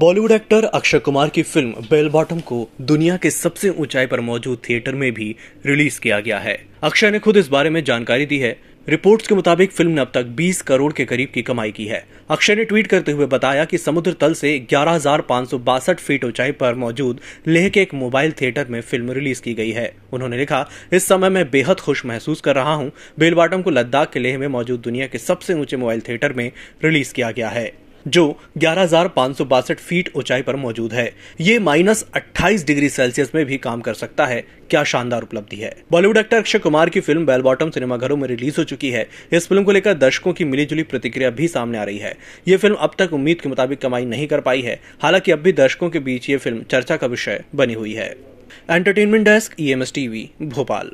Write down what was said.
Bollywood actor Akshay Kumar की film bell bottom को दुनिया के सबसे ऊंचाई पर मौजूद थिएटर में भी रिलीज किया गया है अक्षय ने खुद इस बारे में जानकारी दी है रिपोर्ट्स के मुताबिक फिल्म ने अब तक 20 करोड़ के करीब की कमाई की है अक्षय ने ट्वीट करते हुए बताया कि समुद्र तल से ग्यारह फीट ऊंचाई पर मौजूद लेह के एक मोबाइल थिएटर में फिल्म रिलीज की गई है उन्होंने लिखा इस समय मैं बेहद खुश महसूस कर रहा हूँ बेलबाटम को लद्दाख के लेह में मौजूद दुनिया के सबसे ऊंचे मोबाइल थिएटर में रिलीज किया गया है जो ग्यारह फीट ऊंचाई पर मौजूद है ये माइनस अट्ठाईस डिग्री सेल्सियस में भी काम कर सकता है क्या शानदार उपलब्धि है बॉलीवुड एक्टर अक्षय कुमार की फिल्म बेल बॉटम सिनेमाघरों में रिलीज हो चुकी है इस फिल्म को लेकर दर्शकों की मिलीजुली प्रतिक्रिया भी सामने आ रही है ये फिल्म अब तक उम्मीद के मुताबिक कमाई नहीं कर पाई है हालांकि अब भी दर्शकों के बीच ये फिल्म चर्चा का विषय बनी हुई है entertainment desk E e TV Bhopal